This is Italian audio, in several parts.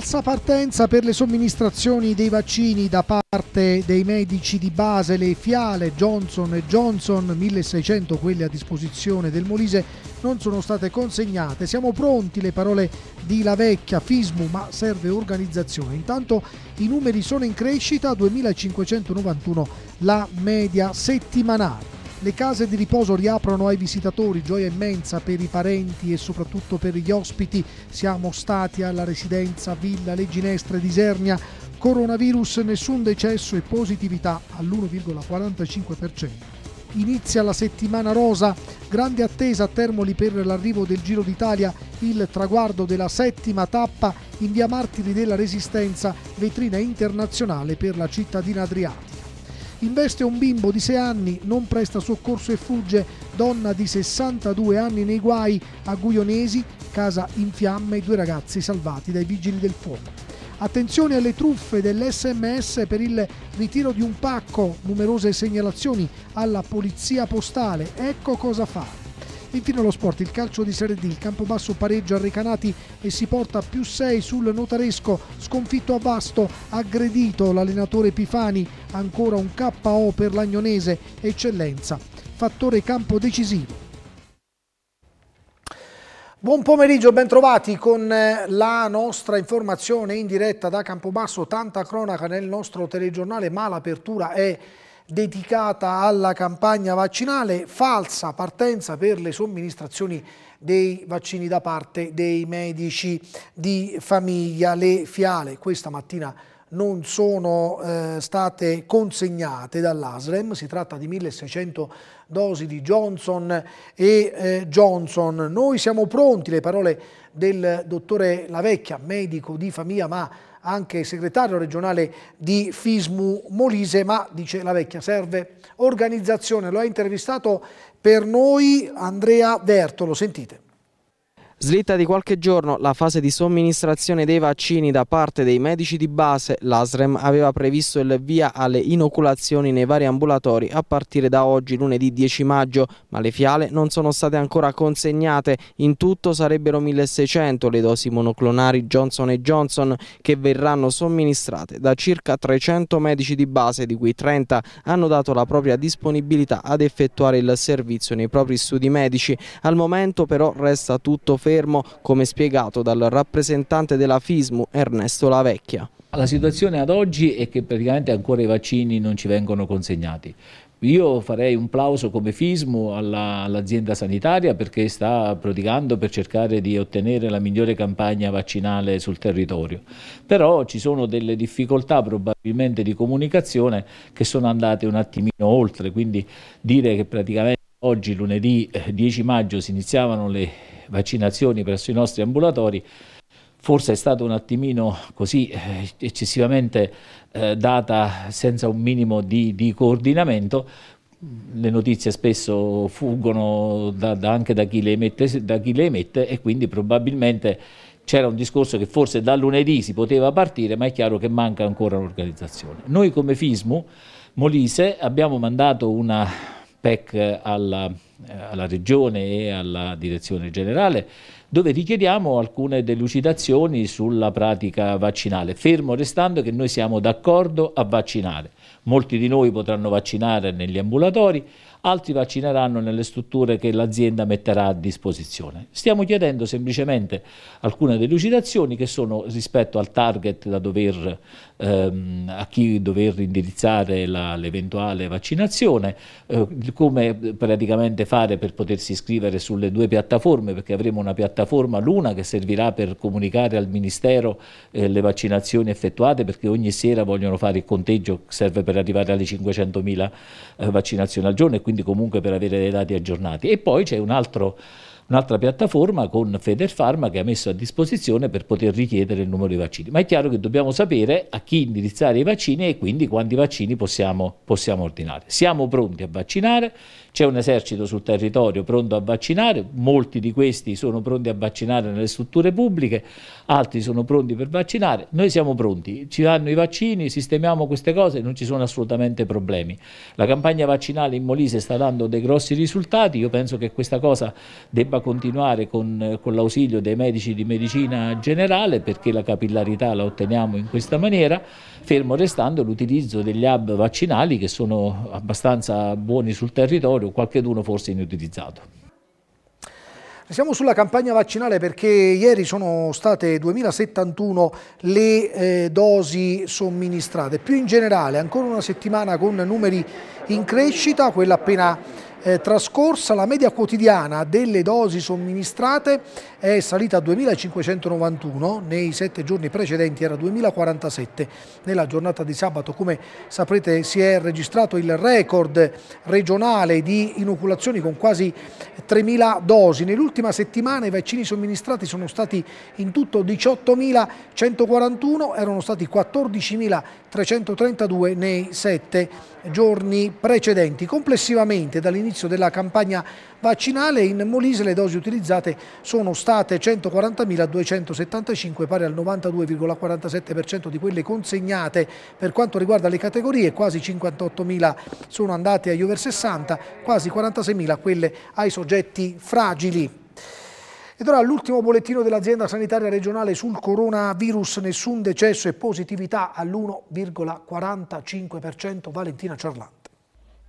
falsa partenza per le somministrazioni dei vaccini da parte dei medici di base, le fiale Johnson Johnson, 1600 quelle a disposizione del Molise, non sono state consegnate. Siamo pronti, le parole di La Vecchia, Fismu, ma serve organizzazione. Intanto i numeri sono in crescita, 2591 la media settimanale. Le case di riposo riaprono ai visitatori, gioia immensa per i parenti e soprattutto per gli ospiti. Siamo stati alla residenza Villa Le Ginestre di Sernia. Coronavirus, nessun decesso e positività all'1,45%. Inizia la settimana rosa, grande attesa a Termoli per l'arrivo del Giro d'Italia, il traguardo della settima tappa in via Martiri della Resistenza, vetrina internazionale per la cittadina adriana investe un bimbo di 6 anni, non presta soccorso e fugge, donna di 62 anni nei guai a Guionesi, casa in fiamme, e due ragazzi salvati dai vigili del fuoco. Attenzione alle truffe dell'SMS per il ritiro di un pacco, numerose segnalazioni alla polizia postale, ecco cosa fare. Infine lo sport, il calcio di Serie D, il Campobasso pareggia a Recanati e si porta più 6 sul notaresco, sconfitto a Vasto, aggredito l'allenatore Pifani, ancora un KO per l'Agnonese, eccellenza, fattore campo decisivo. Buon pomeriggio, bentrovati con eh, la nostra informazione in diretta da Campobasso, tanta cronaca nel nostro telegiornale, ma l'apertura è dedicata alla campagna vaccinale, falsa partenza per le somministrazioni dei vaccini da parte dei medici di famiglia. Le fiale questa mattina non sono eh, state consegnate dall'ASREM, si tratta di 1600 dosi di Johnson e eh, Johnson. Noi siamo pronti, le parole del dottore Lavecchia, medico di famiglia ma anche segretario regionale di Fismu Molise, ma dice la vecchia serve organizzazione. Lo ha intervistato per noi Andrea Vertolo, sentite. Slitta di qualche giorno la fase di somministrazione dei vaccini da parte dei medici di base, l'ASREM aveva previsto il via alle inoculazioni nei vari ambulatori a partire da oggi lunedì 10 maggio, ma le fiale non sono state ancora consegnate, in tutto sarebbero 1600 le dosi monoclonari Johnson Johnson che verranno somministrate da circa 300 medici di base, di cui 30 hanno dato la propria disponibilità ad effettuare il servizio nei propri studi medici, al momento però resta tutto fermo fermo come spiegato dal rappresentante della FISMU Ernesto Lavecchia. La situazione ad oggi è che praticamente ancora i vaccini non ci vengono consegnati. Io farei un plauso come FISMU all'azienda all sanitaria perché sta prodigando per cercare di ottenere la migliore campagna vaccinale sul territorio. Però ci sono delle difficoltà probabilmente di comunicazione che sono andate un attimino oltre, quindi dire che praticamente oggi lunedì 10 eh, maggio si iniziavano le vaccinazioni presso i nostri ambulatori, forse è stata un attimino così eh, eccessivamente eh, data senza un minimo di, di, coordinamento. Le notizie spesso fuggono da, da anche da chi, emette, da chi le emette e quindi probabilmente c'era un discorso che forse da lunedì si poteva partire, ma è chiaro che manca ancora l'organizzazione. Noi come FISMU Molise abbiamo mandato una, PEC alla, eh, alla, Regione e alla Direzione Generale, dove richiediamo alcune delucidazioni sulla pratica vaccinale, fermo restando che noi siamo d'accordo a vaccinare. Molti di noi potranno vaccinare negli ambulatori, altri vaccineranno nelle strutture che l'azienda metterà a disposizione. Stiamo chiedendo semplicemente alcune delucidazioni che sono rispetto al target da dover, ehm, a chi dover indirizzare l'eventuale vaccinazione, eh, come praticamente fare per potersi iscrivere sulle due piattaforme, perché avremo una piattaforma, l'una che servirà per comunicare al Ministero eh, le vaccinazioni effettuate, perché ogni sera vogliono fare il conteggio, serve per arrivare alle 500.000 eh, vaccinazioni al giorno quindi comunque per avere dei dati aggiornati. E poi c'è un altro un'altra piattaforma con Federpharma che ha messo a disposizione per poter richiedere il numero di vaccini. Ma è chiaro che dobbiamo sapere a chi indirizzare i vaccini e quindi quanti vaccini possiamo, possiamo ordinare. Siamo pronti a vaccinare, c'è un esercito sul territorio pronto a vaccinare, molti di questi sono pronti a vaccinare nelle strutture pubbliche, altri sono pronti per vaccinare. Noi siamo pronti, ci danno i vaccini, sistemiamo queste cose, non ci sono assolutamente problemi. La campagna vaccinale in Molise sta dando dei grossi risultati, io penso che questa cosa debba continuare con, con l'ausilio dei medici di medicina generale perché la capillarità la otteniamo in questa maniera, fermo restando l'utilizzo degli hub vaccinali che sono abbastanza buoni sul territorio laboratorio, qualcheduno forse inutilizzato. Siamo sulla campagna vaccinale perché ieri sono state 2071 le eh, dosi somministrate. Più in generale, ancora una settimana con numeri in crescita, quella appena eh, trascorsa la media quotidiana delle dosi somministrate è salita a 2.591, nei sette giorni precedenti era 2.047. Nella giornata di sabato, come saprete, si è registrato il record regionale di inoculazioni con quasi 3.000 dosi. Nell'ultima settimana i vaccini somministrati sono stati in tutto 18.141, erano stati 14.332 nei sette giorni precedenti. Complessivamente dall'inizio della campagna vaccinale in Molise le dosi utilizzate sono state 140.275 pari al 92,47% di quelle consegnate. Per quanto riguarda le categorie quasi 58.000 sono andate agli over 60, quasi 46.000 quelle ai soggetti fragili. Ed ora l'ultimo bollettino dell'azienda sanitaria regionale sul coronavirus, nessun decesso e positività all'1,45%. Valentina Ciarlano.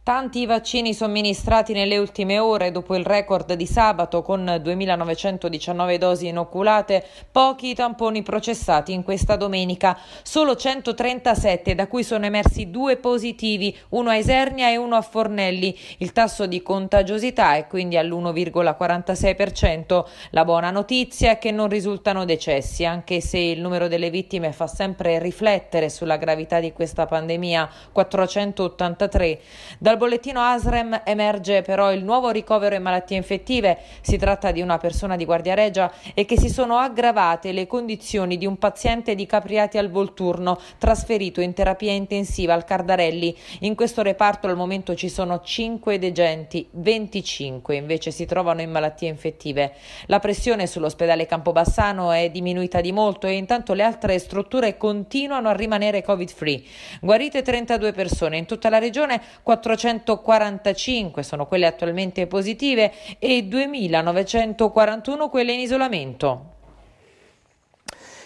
Tanti i vaccini somministrati nelle ultime ore dopo il record di sabato con 2.919 dosi inoculate, pochi i tamponi processati in questa domenica, solo 137 da cui sono emersi due positivi, uno a Isernia e uno a Fornelli. Il tasso di contagiosità è quindi all'1,46%. La buona notizia è che non risultano decessi, anche se il numero delle vittime fa sempre riflettere sulla gravità di questa pandemia, 483. Da dal bollettino ASREM emerge però il nuovo ricovero in malattie infettive. Si tratta di una persona di Guardia Regia e che si sono aggravate le condizioni di un paziente di Capriati al Volturno trasferito in terapia intensiva al Cardarelli. In questo reparto al momento ci sono 5 degenti, 25 invece si trovano in malattie infettive. La pressione sull'ospedale Campobassano è diminuita di molto e intanto le altre strutture continuano a rimanere covid free. Guarite 32 persone, in tutta la regione 400 445 sono quelle attualmente positive e 2.941 quelle in isolamento.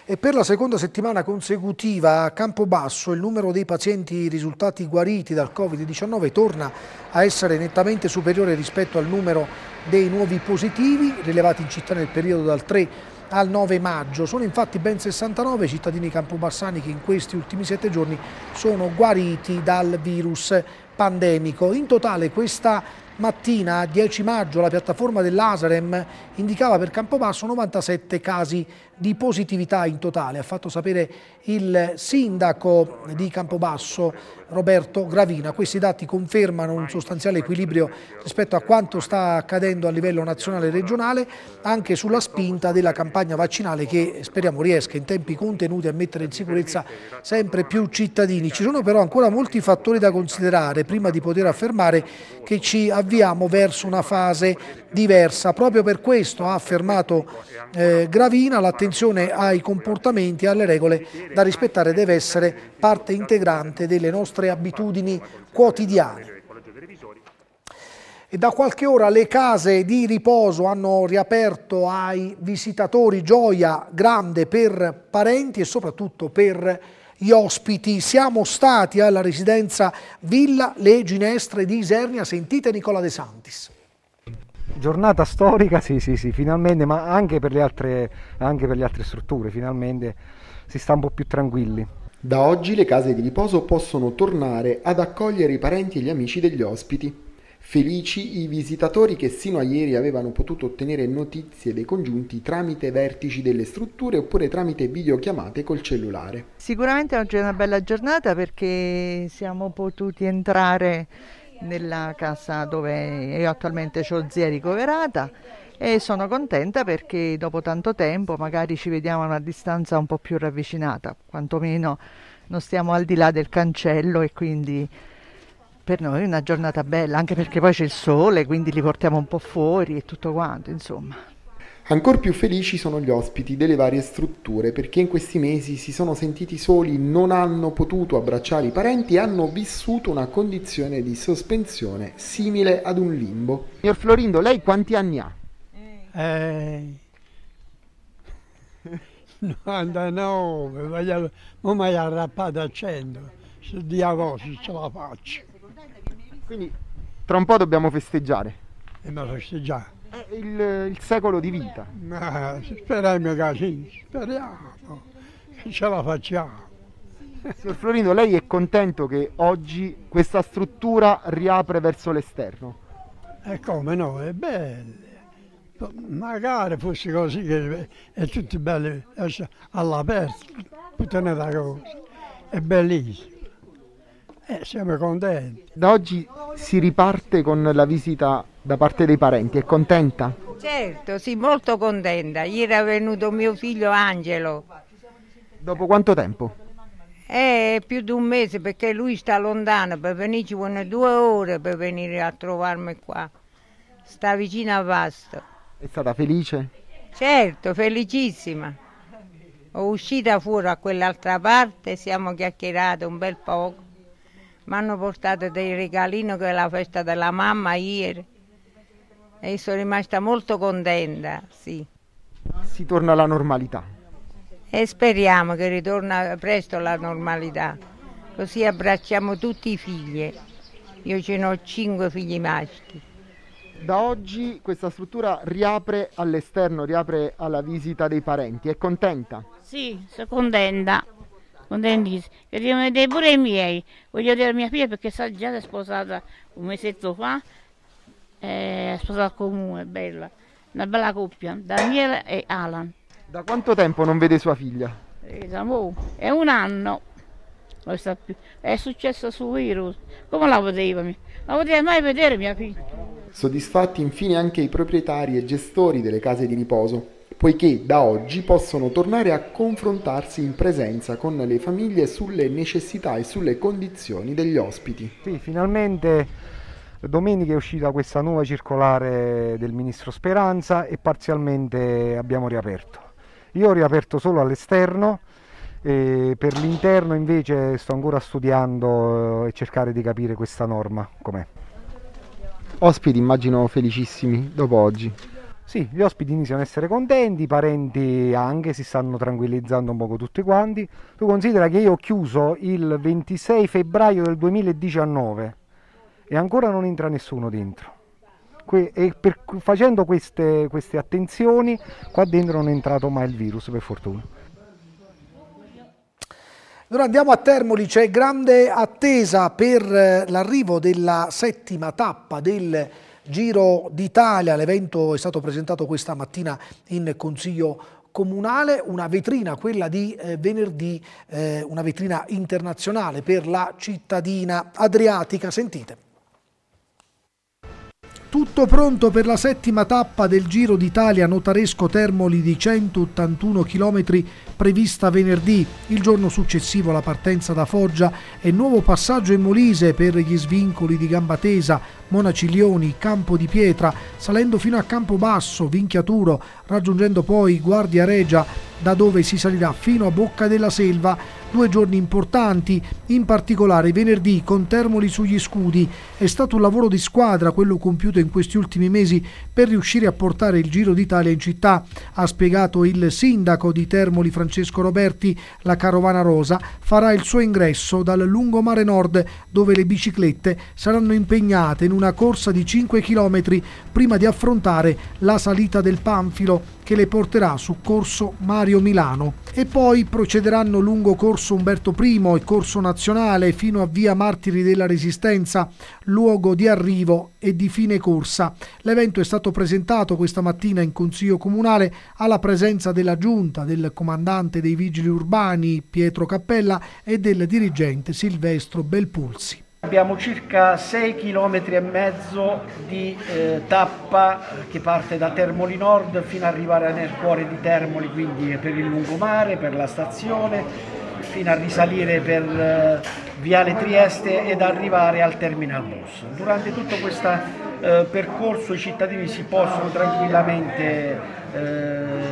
E per la seconda settimana consecutiva a Campobasso il numero dei pazienti risultati guariti dal Covid-19 torna a essere nettamente superiore rispetto al numero dei nuovi positivi rilevati in città nel periodo dal 3 al 9 maggio. Sono infatti ben 69 cittadini campobassani che in questi ultimi 7 giorni sono guariti dal virus pandemico. In totale questa mattina, 10 maggio, la piattaforma dell'Asarem indicava per Campobasso 97 casi di positività in totale, ha fatto sapere il sindaco di Campobasso Roberto Gravina. Questi dati confermano un sostanziale equilibrio rispetto a quanto sta accadendo a livello nazionale e regionale, anche sulla spinta della campagna vaccinale che speriamo riesca in tempi contenuti a mettere in sicurezza sempre più cittadini. Ci sono però ancora molti fattori da considerare prima di poter affermare che ci avviamo verso una fase diversa. Proprio per questo ha affermato eh, Gravina l'attenzione ai comportamenti e alle regole da rispettare deve essere parte integrante delle nostre abitudini quotidiane. E da qualche ora le case di riposo hanno riaperto ai visitatori gioia grande per parenti e soprattutto per gli ospiti. Siamo stati alla residenza Villa Le Ginestre di Isernia. Sentite Nicola De Santis giornata storica, sì, sì, sì, finalmente, ma anche per, altre, anche per le altre, strutture, finalmente si sta un po' più tranquilli. Da oggi le case di riposo possono tornare ad accogliere i parenti e gli amici degli ospiti. Felici i visitatori che sino a ieri avevano potuto ottenere notizie dei congiunti tramite vertici delle strutture oppure tramite videochiamate col cellulare. Sicuramente oggi è una bella giornata perché siamo potuti entrare nella casa dove io attualmente ho zia ricoverata e sono contenta perché dopo tanto tempo magari ci vediamo a una distanza un po' più ravvicinata, quantomeno non stiamo al di là del cancello e quindi per noi è una giornata bella, anche perché poi c'è il sole, quindi li portiamo un po' fuori e tutto quanto, insomma. Ancor più felici sono gli ospiti delle varie strutture perché in questi mesi si sono sentiti soli, non hanno potuto abbracciare i parenti e hanno vissuto una condizione di sospensione simile ad un limbo. Signor Florindo, lei quanti anni ha? Eh, 99, voglio, non mi ha rappato a 100, se di agosto ce la faccio. Quindi tra un po' dobbiamo festeggiare. E ma festeggiare il, il secolo di vita. Ma eh, speriamo che sì, speriamo che ce la facciamo. Signor Florino, lei è contento che oggi questa struttura riapre verso l'esterno? E come no, è bella. Magari fosse così che è tutto bello all'aperto, tutta una cosa. È bellissimo. Eh, siamo contenti. Da oggi si riparte con la visita da parte dei parenti, è contenta? Certo, sì, molto contenta. Ieri è venuto mio figlio Angelo. Dopo quanto tempo? Eh, più di un mese perché lui sta lontano, per venire ci vogliono due ore per venire a trovarmi qua. Sta vicino a Vasto. È stata felice? Certo, felicissima. Ho uscita fuori a quell'altra parte, siamo chiacchierate un bel poco. Mi hanno portato dei regalini che è la festa della mamma ieri e sono rimasta molto contenta, sì. Si torna alla normalità. E speriamo che ritorna presto la normalità, così abbracciamo tutti i figli. Io ce ne ho cinque figli maschi. Da oggi questa struttura riapre all'esterno, riapre alla visita dei parenti. È contenta? Sì, sono contenta. Contentissima. Che vedere pure i miei. Voglio vedere mia figlia perché sa già è sposata un mesetto fa è al comune, bella. Una bella coppia, Daniele e Alan. Da quanto tempo non vede sua figlia? Eh, è un anno. È successo su virus. Come la poteva? La poteva mai vedere mia figlia. Soddisfatti infine anche i proprietari e gestori delle case di riposo, poiché da oggi possono tornare a confrontarsi in presenza con le famiglie sulle necessità e sulle condizioni degli ospiti. Sì, finalmente Domenica è uscita questa nuova circolare del ministro Speranza e parzialmente abbiamo riaperto. Io ho riaperto solo all'esterno, per l'interno invece sto ancora studiando eh, e cercare di capire questa norma com'è. Ospiti immagino felicissimi dopo oggi. Sì, gli ospiti iniziano a essere contenti, i parenti anche si stanno tranquillizzando un poco tutti quanti. Tu considera che io ho chiuso il 26 febbraio del 2019 e ancora non entra nessuno dentro. Que e per, facendo queste, queste attenzioni qua dentro non è entrato mai il virus per fortuna. Allora andiamo a Termoli, c'è grande attesa per eh, l'arrivo della settima tappa del Giro d'Italia, l'evento è stato presentato questa mattina in Consiglio comunale, una vetrina, quella di eh, venerdì, eh, una vetrina internazionale per la cittadina adriatica, sentite. Tutto pronto per la settima tappa del Giro d'Italia notaresco Termoli di 181 km prevista venerdì. Il giorno successivo alla partenza da Foggia e nuovo passaggio in Molise per gli svincoli di Gambatesa, Monaciglioni, Campo di Pietra, salendo fino a Campobasso, Vinchiaturo, raggiungendo poi Guardia Regia da dove si salirà fino a Bocca della Selva, due giorni importanti, in particolare venerdì con Termoli sugli scudi. È stato un lavoro di squadra quello compiuto in questi ultimi mesi per riuscire a portare il Giro d'Italia in città, ha spiegato il sindaco di Termoli Francesco Roberti. La carovana rosa farà il suo ingresso dal lungomare nord dove le biciclette saranno impegnate in una corsa di 5 km prima di affrontare la salita del Panfilo che le porterà su Corso Mario Milano e poi procederanno lungo Corso Umberto I e Corso Nazionale fino a Via Martiri della Resistenza, luogo di arrivo e di fine corsa. L'evento è stato presentato questa mattina in Consiglio Comunale alla presenza della Giunta, del comandante dei Vigili Urbani Pietro Cappella e del dirigente Silvestro Belpulsi. Abbiamo circa 6 km e mezzo di eh, tappa che parte da Termoli Nord fino ad arrivare nel cuore di Termoli, quindi per il lungomare, per la stazione, fino a risalire per eh, Viale Trieste ed arrivare al terminal bus. Durante tutto questo eh, percorso i cittadini si possono tranquillamente eh,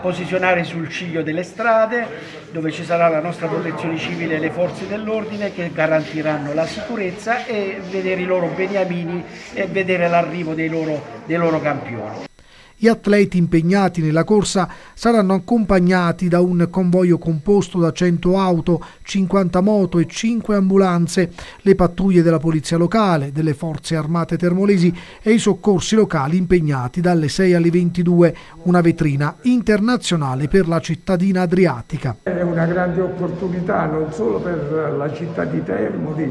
posizionare sul ciglio delle strade dove ci sarà la nostra protezione civile e le forze dell'ordine che garantiranno la sicurezza e vedere i loro beniamini e vedere l'arrivo dei loro, dei loro campioni. Gli atleti impegnati nella corsa saranno accompagnati da un convoglio composto da 100 auto, 50 moto e 5 ambulanze, le pattuglie della polizia locale, delle forze armate termolesi e i soccorsi locali impegnati dalle 6 alle 22, una vetrina internazionale per la cittadina adriatica. È una grande opportunità non solo per la città di Termoli,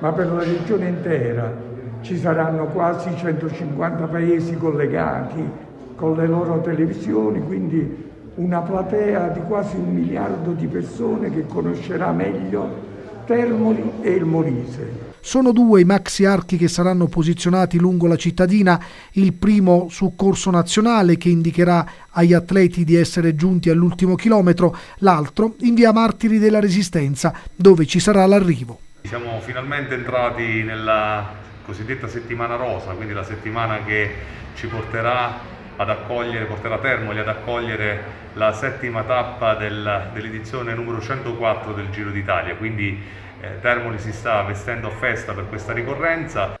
ma per la regione intera. Ci saranno quasi 150 paesi collegati, con le loro televisioni, quindi una platea di quasi un miliardo di persone che conoscerà meglio Termoli e il Molise. Sono due i maxi archi che saranno posizionati lungo la cittadina, il primo su corso nazionale che indicherà agli atleti di essere giunti all'ultimo chilometro, l'altro in via Martiri della Resistenza, dove ci sarà l'arrivo. Siamo finalmente entrati nella cosiddetta settimana rosa, quindi la settimana che ci porterà ad accogliere, porterà Termoli ad accogliere la settima tappa del, dell'edizione numero 104 del Giro d'Italia, quindi eh, Termoli si sta vestendo a festa per questa ricorrenza.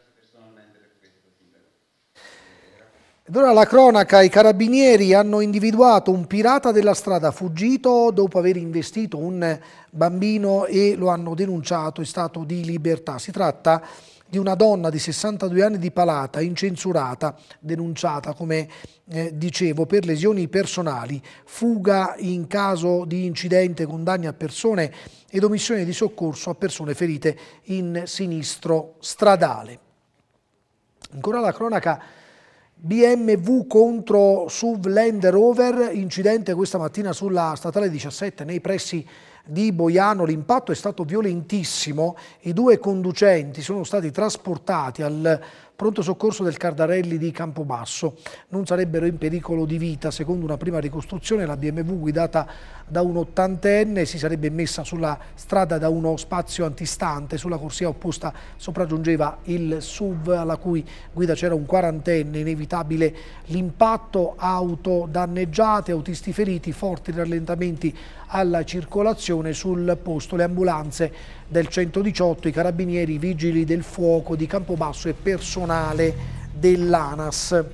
Ed ora la cronaca, i carabinieri hanno individuato un pirata della strada fuggito dopo aver investito un bambino e lo hanno denunciato in stato di libertà. Si tratta di di una donna di 62 anni di Palata, incensurata, denunciata, come eh, dicevo, per lesioni personali, fuga in caso di incidente, con danni a persone ed omissione di soccorso a persone ferite in sinistro stradale. Ancora la cronaca BMW contro SUV Land Rover, incidente questa mattina sulla statale 17 nei pressi di Boiano l'impatto è stato violentissimo, i due conducenti sono stati trasportati al pronto soccorso del Cardarelli di Campobasso. Non sarebbero in pericolo di vita, secondo una prima ricostruzione la BMW guidata da un ottantenne si sarebbe messa sulla strada da uno spazio antistante, sulla corsia opposta sopraggiungeva il SUV alla cui guida c'era un quarantenne, inevitabile l'impatto, auto danneggiate, autisti feriti, forti rallentamenti alla circolazione sul posto, le ambulanze del 118, i carabinieri, i vigili del fuoco di Campobasso e personale dell'ANAS.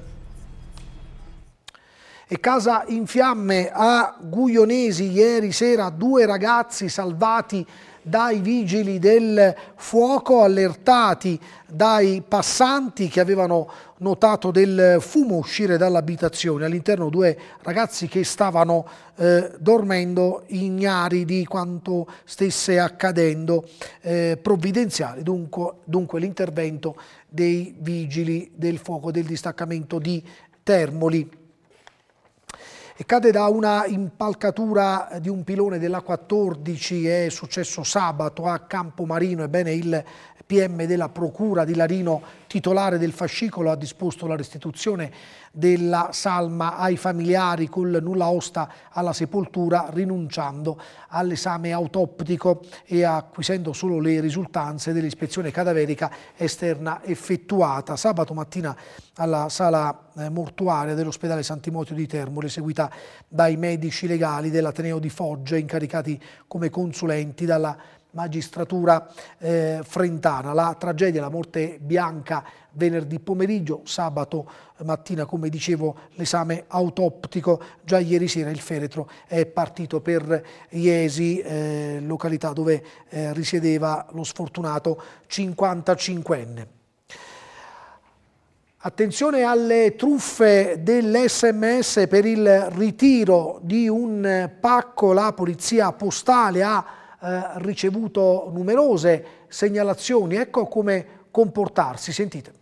E casa in fiamme a Guglionesi ieri sera, due ragazzi salvati dai vigili del fuoco allertati dai passanti che avevano notato del fumo uscire dall'abitazione, all'interno due ragazzi che stavano eh, dormendo ignari di quanto stesse accadendo, eh, provvidenziale dunque, dunque l'intervento dei vigili del fuoco del distaccamento di Termoli e cade da una impalcatura di un pilone della 14, è successo sabato a Campomarino, ebbene il eh, PM della Procura di Larino, titolare del fascicolo, ha disposto la restituzione della salma ai familiari col nulla osta alla sepoltura, rinunciando all'esame autoptico e acquisendo solo le risultanze dell'ispezione cadaverica esterna effettuata sabato mattina alla sala eh, mortuaria dell'ospedale Sant'Imotio di Termoli, eseguita dai medici legali dell'Ateneo di Foggia, incaricati come consulenti dalla magistratura eh, frentana. La tragedia, la morte bianca venerdì pomeriggio, sabato mattina come dicevo l'esame autoptico, già ieri sera il feretro è partito per Iesi, eh, località dove eh, risiedeva lo sfortunato 55enne. Attenzione alle truffe dell'SMS per il ritiro di un pacco, la polizia postale ha ricevuto numerose segnalazioni, ecco come comportarsi, sentite.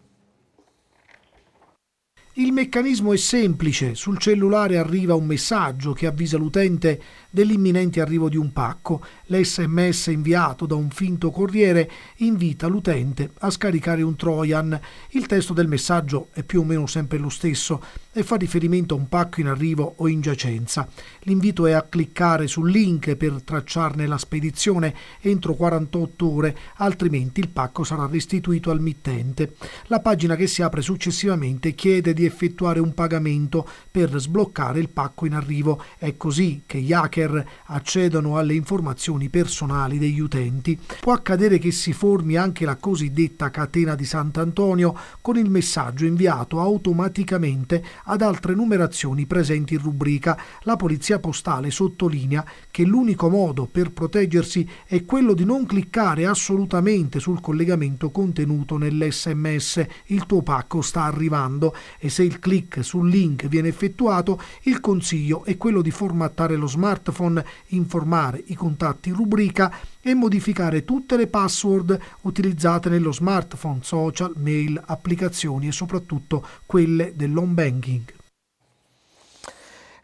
Il meccanismo è semplice, sul cellulare arriva un messaggio che avvisa l'utente dell'imminente arrivo di un pacco, l'SMS inviato da un finto corriere invita l'utente a scaricare un Trojan, il testo del messaggio è più o meno sempre lo stesso e fa riferimento a un pacco in arrivo o in giacenza, l'invito è a cliccare sul link per tracciarne la spedizione entro 48 ore, altrimenti il pacco sarà restituito al mittente. La pagina che si apre successivamente chiede di effettuare un pagamento per sbloccare il pacco in arrivo. È così che gli hacker accedono alle informazioni personali degli utenti. Può accadere che si formi anche la cosiddetta catena di Sant'Antonio con il messaggio inviato automaticamente ad altre numerazioni presenti in rubrica. La polizia postale sottolinea che l'unico modo per proteggersi è quello di non cliccare assolutamente sul collegamento contenuto nell'SMS. Il tuo pacco sta arrivando e se il click sul link viene effettuato, il consiglio è quello di formattare lo smartphone, informare i contatti in rubrica e modificare tutte le password utilizzate nello smartphone, social, mail, applicazioni e soprattutto quelle dell'home banking.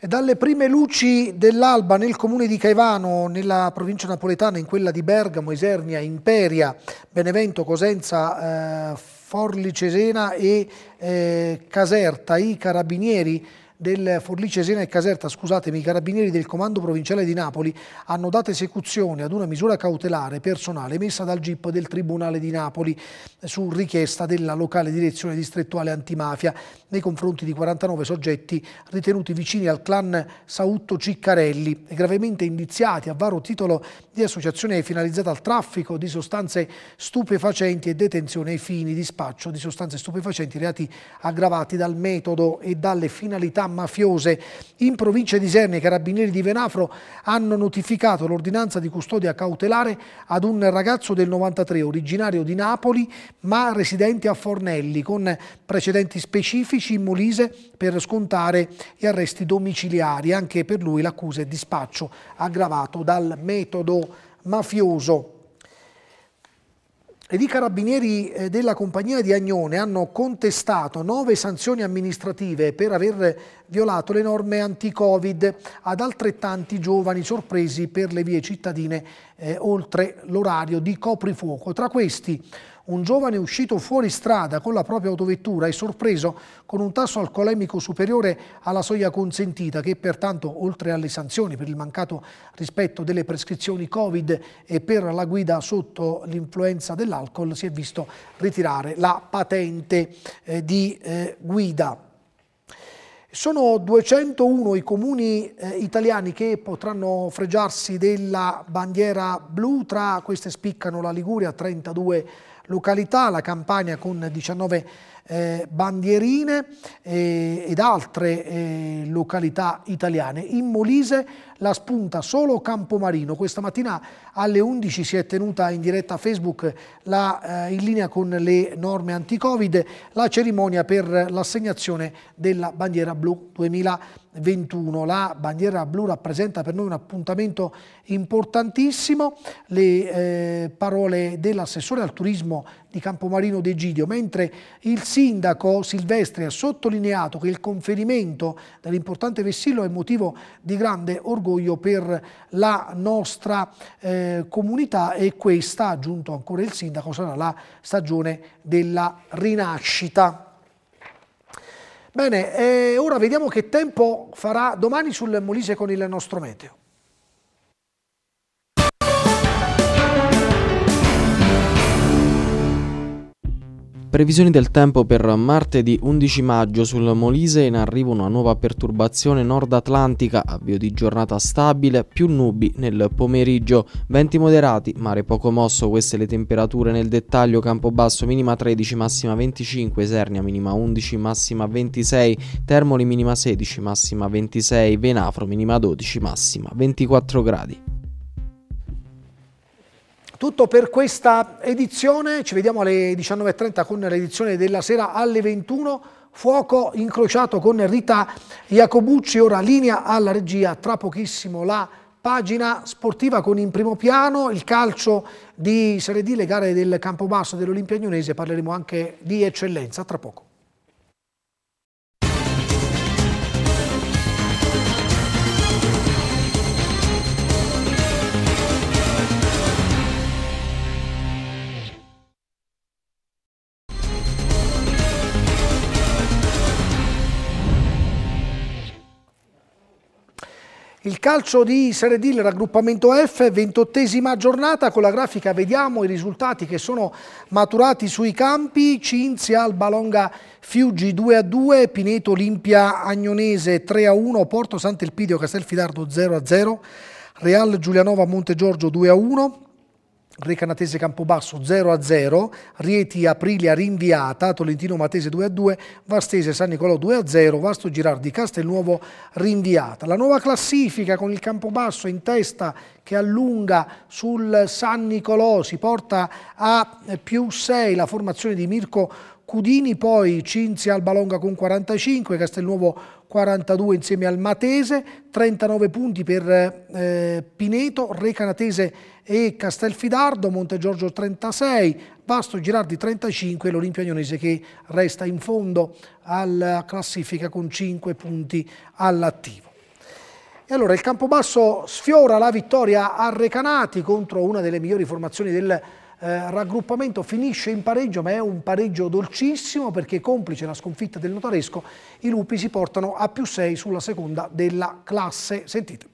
Dalle prime luci dell'alba nel comune di Caivano, nella provincia napoletana, in quella di Bergamo, Isernia, Imperia, Benevento, Cosenza, eh, Forli Cesena e eh, Caserta, i carabinieri del Forlì Cesena e Caserta, scusatemi, i carabinieri del Comando Provinciale di Napoli hanno dato esecuzione ad una misura cautelare personale emessa dal GIP del Tribunale di Napoli su richiesta della locale direzione distrettuale antimafia nei confronti di 49 soggetti ritenuti vicini al clan Sautto Ciccarelli, e gravemente indiziati a varo titolo di associazione finalizzata al traffico di sostanze stupefacenti e detenzione ai fini di spaccio di sostanze stupefacenti, reati aggravati dal metodo e dalle finalità mafiose. In provincia di Isernia i carabinieri di Venafro hanno notificato l'ordinanza di custodia cautelare ad un ragazzo del 93 originario di Napoli ma residente a Fornelli con precedenti specifici in Molise per scontare gli arresti domiciliari. Anche per lui l'accusa è di spaccio aggravato dal metodo mafioso i carabinieri eh, della compagnia di Agnone hanno contestato nove sanzioni amministrative per aver violato le norme anti-Covid ad altrettanti giovani sorpresi per le vie cittadine eh, oltre l'orario di coprifuoco. Tra questi un giovane uscito fuori strada con la propria autovettura è sorpreso con un tasso alcolemico superiore alla soglia consentita che pertanto, oltre alle sanzioni per il mancato rispetto delle prescrizioni Covid e per la guida sotto l'influenza dell'alcol, si è visto ritirare la patente eh, di eh, guida. Sono 201 i comuni eh, italiani che potranno fregiarsi della bandiera blu, tra queste spiccano la Liguria 32 località, la Campania con 19 eh, bandierine eh, ed altre eh, località italiane. In Molise la spunta solo Campomarino. Questa mattina alle 11 si è tenuta in diretta a Facebook la, eh, in linea con le norme anti-Covid la cerimonia per l'assegnazione della bandiera blu 2020. 21. La bandiera blu rappresenta per noi un appuntamento importantissimo, le eh, parole dell'assessore al turismo di Campomarino De Gidio, mentre il sindaco Silvestri ha sottolineato che il conferimento dell'importante vessillo è motivo di grande orgoglio per la nostra eh, comunità e questa, ha aggiunto ancora il sindaco, sarà la stagione della rinascita. Bene, eh, ora vediamo che tempo farà domani sul Molise con il nostro meteo. Previsioni del tempo per martedì 11 maggio sul Molise in arrivo una nuova perturbazione nord-atlantica, avvio di giornata stabile, più nubi nel pomeriggio, venti moderati, mare poco mosso, queste le temperature nel dettaglio, Campobasso minima 13, massima 25, Sernia minima 11, massima 26, Termoli minima 16, massima 26, Venafro minima 12, massima 24 gradi. Tutto per questa edizione, ci vediamo alle 19.30 con l'edizione della sera alle 21. Fuoco incrociato con Rita Iacobucci, ora linea alla regia, tra pochissimo la pagina sportiva con in primo piano il calcio di Serie D, le gare del Campobasso dell'Olimpia Agnonese, parleremo anche di eccellenza tra poco. Il calcio di Serie D, il raggruppamento F, ventottesima giornata con la grafica, vediamo i risultati che sono maturati sui campi, Cinzia, Albalonga, Fiuggi 2 a 2, Pineto, Olimpia, Agnonese 3 a 1, Porto Sant'Elpidio, Castelfidardo 0 a 0, Real Giulianova, Montegiorgio 2 a 1, Recanatese Campobasso 0-0, Rieti Aprilia rinviata, Tolentino Matese 2-2, Vastese San Nicolò 2-0, Vasto Girardi Castelnuovo rinviata. La nuova classifica con il Campobasso in testa che allunga sul San Nicolò si porta a più 6 la formazione di Mirko Cudini, poi Cinzia Albalonga con 45, Castelnuovo 42 insieme al Matese, 39 punti per eh, Pineto, Recanatese e Castelfidardo, Montegiorgio 36, Vasto Girardi 35 e l'Olimpia Ionese che resta in fondo alla classifica con 5 punti all'attivo. E allora il Campobasso sfiora la vittoria a Recanati contro una delle migliori formazioni del eh, raggruppamento finisce in pareggio, ma è un pareggio dolcissimo perché complice la sconfitta del notaresco, i lupi si portano a più 6 sulla seconda della classe. Sentite.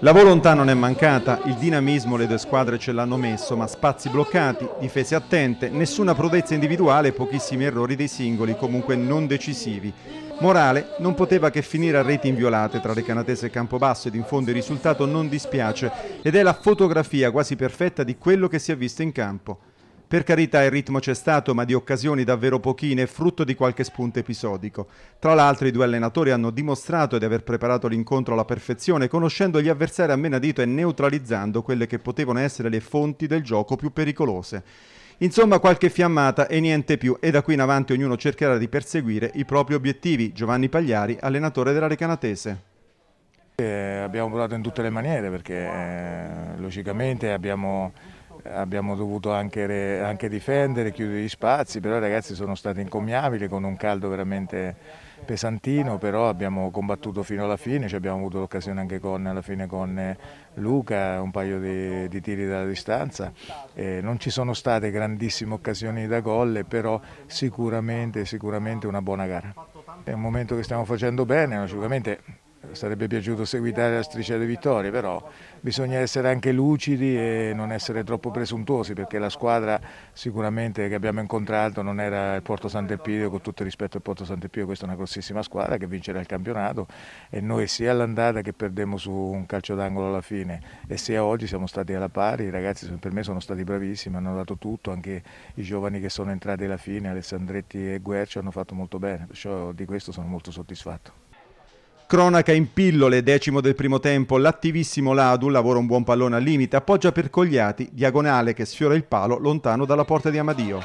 La volontà non è mancata, il dinamismo le due squadre ce l'hanno messo, ma spazi bloccati, difese attente, nessuna prodezza individuale pochissimi errori dei singoli, comunque non decisivi. Morale non poteva che finire a reti inviolate tra le canatese e Campobasso ed in fondo il risultato non dispiace ed è la fotografia quasi perfetta di quello che si è visto in campo. Per carità il ritmo c'è stato, ma di occasioni davvero pochine, frutto di qualche spunto episodico. Tra l'altro i due allenatori hanno dimostrato di aver preparato l'incontro alla perfezione, conoscendo gli avversari a menadito e neutralizzando quelle che potevano essere le fonti del gioco più pericolose. Insomma qualche fiammata e niente più e da qui in avanti ognuno cercherà di perseguire i propri obiettivi. Giovanni Pagliari, allenatore della Recanatese. Eh, abbiamo provato in tutte le maniere perché eh, logicamente abbiamo, abbiamo dovuto anche, re, anche, difendere, chiudere gli spazi, però i ragazzi sono stati incommiabili con un caldo veramente pesantino, però abbiamo combattuto fino alla fine, cioè abbiamo avuto l'occasione anche con, alla fine con eh, Luca, un paio di, di tiri dalla distanza, eh, non ci sono state grandissime occasioni da gol, però sicuramente, sicuramente una buona gara. È un momento che stiamo facendo bene, sicuramente sarebbe piaciuto seguitare la striscia di vittorie, però bisogna essere anche lucidi e non essere troppo presuntuosi perché la squadra sicuramente che abbiamo incontrato non era il Porto Sant'Epidio, con tutto il rispetto al Porto Sant'Epidio questa è una grossissima squadra che vincerà il campionato e noi sia all'andata che perdemmo su un calcio d'angolo alla fine e sia oggi siamo stati alla pari, i ragazzi per me sono stati bravissimi, hanno dato tutto, anche i giovani che sono entrati alla fine, Alessandretti e Guercio hanno fatto molto bene, perciò di questo sono molto soddisfatto. Cronaca in pillole, decimo del primo tempo, l'attivissimo Ladu lavora un buon pallone al limite, appoggia per Cogliati, diagonale che sfiora il palo lontano dalla porta di Amadio.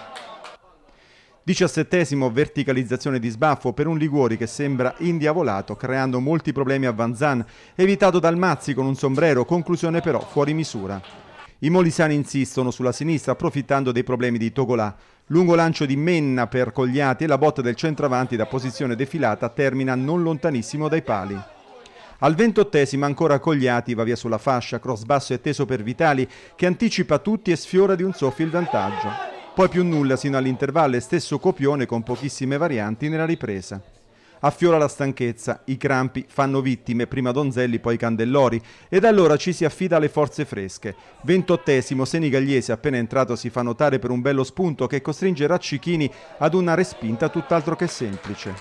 Diciassettesimo, verticalizzazione di sbaffo per un Liguori che sembra indiavolato, creando molti problemi a Vanzan, evitato dal Mazzi con un sombrero, conclusione però fuori misura. I molisani insistono sulla sinistra approfittando dei problemi di Togolà. Lungo lancio di Menna per Cogliati e la botta del centravanti da posizione defilata termina non lontanissimo dai pali. Al ventottesimo ancora Cogliati va via sulla fascia, cross basso e teso per Vitali che anticipa tutti e sfiora di un soffio il vantaggio. Poi più nulla sino all'intervallo e stesso copione con pochissime varianti nella ripresa. Affiora la stanchezza, i crampi fanno vittime, prima Donzelli, poi Candellori, ed allora ci si affida alle forze fresche. 28esimo Senigagliese appena entrato si fa notare per un bello spunto che costringe Raccichini ad una respinta tutt'altro che semplice.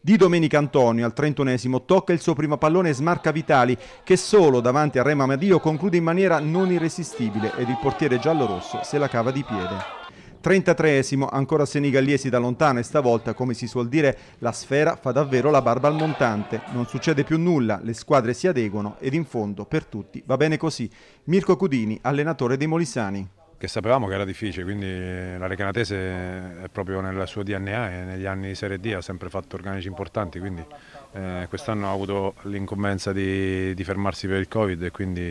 Di Domenico Antonio al 31 esimo tocca il suo primo pallone e smarca Vitali che solo davanti a Rema Madio conclude in maniera non irresistibile ed il portiere giallorosso se la cava di piede. 33esimo, ancora senigallesi da lontano e stavolta, come si suol dire, la sfera fa davvero la barba al montante. Non succede più nulla, le squadre si adeguano ed in fondo, per tutti, va bene così. Mirko Cudini, allenatore dei Molisani che sapevamo che era difficile, quindi eh, la Recanatese è proprio nel suo DNA e negli anni di Serie D ha sempre fatto organici importanti, quindi eh, quest'anno ha avuto l'incombenza di, di, fermarsi per il Covid e quindi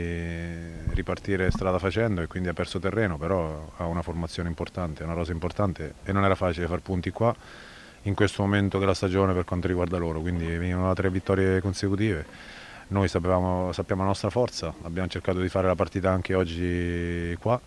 ripartire strada facendo e quindi ha perso terreno, però ha una formazione importante, una rosa importante e non era facile far punti qua in questo momento della stagione per quanto riguarda loro, quindi venivano da tre vittorie consecutive. Noi sapevamo, sappiamo la nostra forza, abbiamo cercato di fare la partita anche oggi qua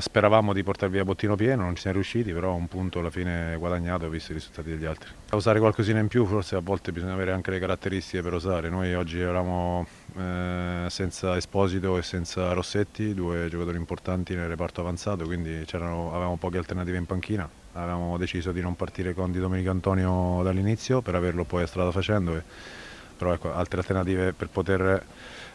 speravamo di portare via bottino pieno, non ci siamo riusciti, però un punto alla fine guadagnato visto i risultati degli altri. A usare qualcosina in più forse a volte bisogna avere anche le caratteristiche per usare, noi oggi eravamo eh, senza Esposito e senza Rossetti, due giocatori importanti nel reparto avanzato, quindi avevamo poche alternative in panchina, avevamo deciso di non partire con Di Domenico Antonio dall'inizio per averlo poi a strada facendo, e, però ecco, altre alternative per poter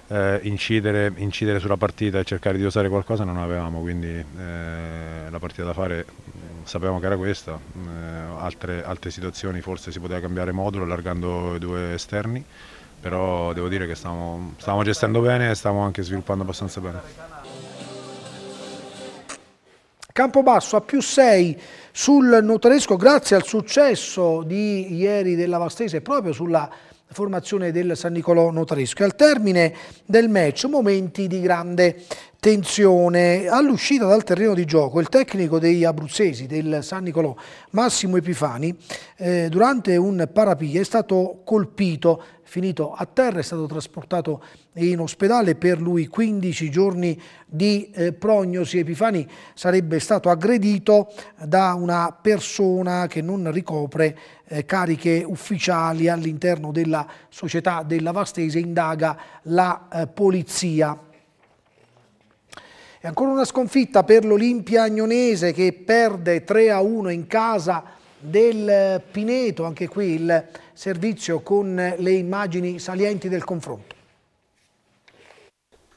eh, incidere, incidere, sulla partita e cercare di usare qualcosa non avevamo, quindi eh, la partita da fare mm, sapevamo che era questa, mm, eh, altre, altre, situazioni forse si poteva cambiare modulo allargando i due esterni, però devo dire che stavamo, stavamo gestendo bene e stavamo anche sviluppando abbastanza bene. Campobasso a più 6 sul Notaresco grazie al successo di ieri della Vastese proprio sulla formazione del San Nicolò Notaresco. al termine del match momenti di grande tensione. All'uscita dal terreno di gioco il tecnico degli abruzzesi del San Nicolò, Massimo Epifani, eh, durante un parapiglia è stato colpito finito a terra, è stato trasportato in ospedale per lui 15 giorni di eh, prognosi. Epifani sarebbe stato aggredito da una persona che non ricopre eh, cariche ufficiali all'interno della società della Vastese, indaga la eh, polizia. E ancora una sconfitta per l'Olimpia Agnonese che perde 3 a 1 in casa del Pineto, anche qui il servizio con le immagini salienti del confronto.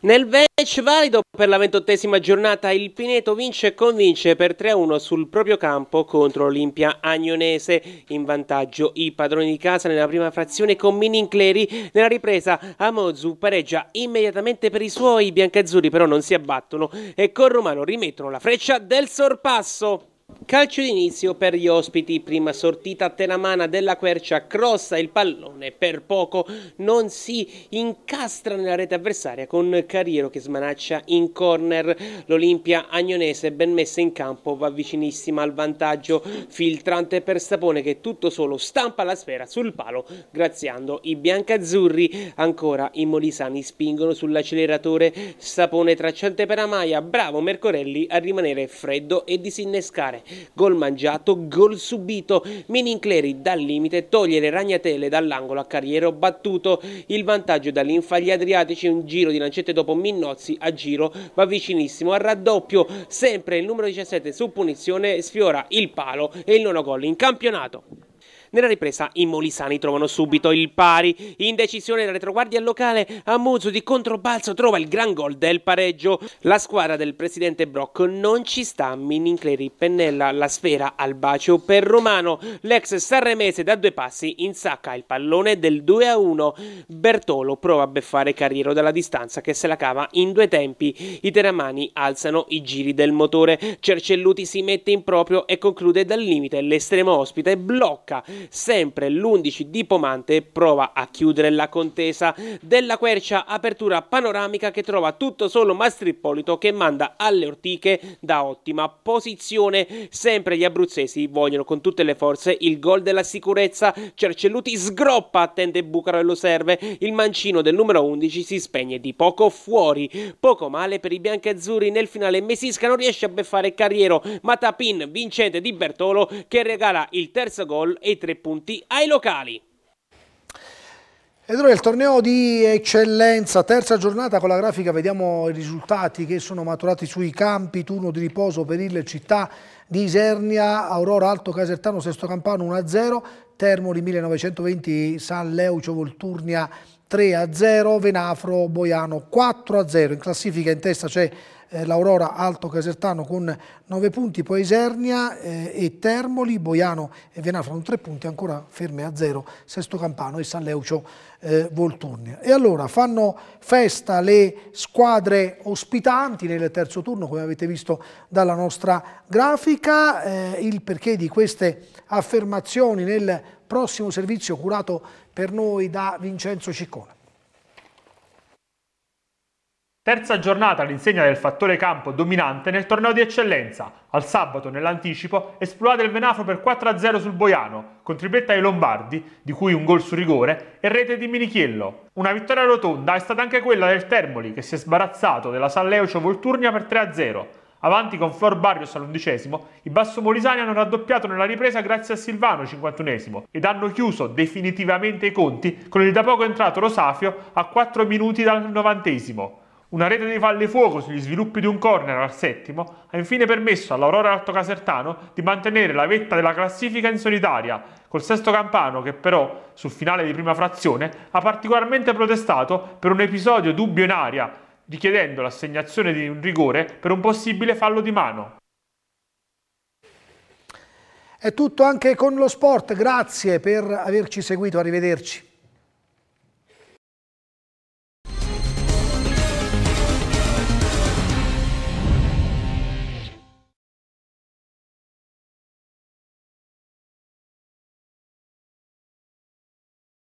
Nel match valido per la ventottesima giornata il Pineto vince e convince per 3-1 sul proprio campo contro l'Olimpia Agnonese. In vantaggio i padroni di casa nella prima frazione con Minincleri. Nella ripresa Amozu pareggia immediatamente per i suoi. I biancazzurri però non si abbattono e con Romano rimettono la freccia del sorpasso. Calcio d'inizio per gli ospiti, prima sortita teramana della Quercia crossa il pallone, per poco non si incastra nella rete avversaria con Carriero che smanaccia in corner, l'Olimpia agnonese ben messa in campo va vicinissima al vantaggio, filtrante per Sapone che tutto solo stampa la sfera sul palo graziando i biancazzurri, ancora i molisani spingono sull'acceleratore, Sapone tracciante per Amaia, bravo Mercorelli a rimanere freddo e disinnescare giocare. Gol mangiato, gol subito. Minincleri dal limite toglie le ragnatele dall'angolo a Carriero battuto. Il vantaggio dall'infa agli adriatici, un giro di lancette dopo Minnozzi a giro, va vicinissimo al raddoppio. Sempre il numero 17 su punizione sfiora il palo e il nono gol in campionato. Nella ripresa i molisani trovano subito il pari. In decisione la retroguardia locale, Amuzu di controbalzo trova il gran gol del pareggio. La squadra del presidente Brock non ci sta. Minincleri pennella la sfera al bacio per Romano. L'ex sarremese da due passi insacca il pallone del 2-1. Bertolo prova a beffare Carriero dalla distanza che se la cava in due tempi. I teramani alzano i giri del motore. Cercelluti si mette in proprio e conclude dal limite. L'estremo ospite blocca sempre l'11 di Pomante prova a chiudere la contesa della Quercia, apertura panoramica che trova tutto solo Mastrippolito che manda alle ortiche da ottima posizione, sempre gli abruzzesi vogliono con tutte le forze il gol della sicurezza, Cercelluti sgroppa, attende Bucaro e lo serve, il mancino del numero 11 si spegne di poco fuori, poco male per i biancazzurri nel finale Mesisca non riesce a beffare Carriero, ma Tapin vincente di Bertolo che regala il terzo gol e i tre tre punti ai locali. Ed ora il torneo di eccellenza, terza giornata con la grafica, vediamo i risultati che sono maturati sui campi, turno di riposo per il città di Isernia, Aurora Alto Casertano, Sesto Campano 1-0, Termoli 1920, San Leucio Volturnia 3-0, Venafro Boiano 4-0, in classifica in testa c'è eh, l'Aurora Alto Casertano con 9 punti, poi Isernia eh, e Termoli, Boiano e Venafra con 3 punti, ancora ferme a 0 Sesto Campano e San Leucio eh, Volturnia. E allora fanno festa le squadre ospitanti nel terzo turno, come avete visto dalla nostra grafica, eh, il perché di queste affermazioni nel prossimo servizio curato per noi da Vincenzo Ciccone. Terza giornata all'insegna del fattore campo dominante nel torneo di eccellenza. Al sabato, nell'anticipo, esplode il Venafro per 4-0 sul Boiano, con tripletta ai Lombardi, di cui un gol su rigore, e rete di Minichiello. Una vittoria rotonda è stata anche quella del Termoli, che si è sbarazzato della San Salleucio Volturnia per 3-0. Avanti con Flor Barrios all'undicesimo, i Bassomolisani hanno raddoppiato nella ripresa grazie a Silvano, 51esimo, ed hanno chiuso definitivamente i conti con il da poco entrato Rosafio a 4 minuti dal novantesimo. Una rete di falli fuoco sugli sviluppi di un corner al settimo ha infine permesso all'Aurora Alto Casertano di mantenere la vetta della classifica in solitaria, col sesto campano che però, sul finale di prima frazione, ha particolarmente protestato per un episodio dubbio in aria, richiedendo l'assegnazione di un rigore per un possibile fallo di mano. È tutto anche con lo sport, grazie per averci seguito, arrivederci.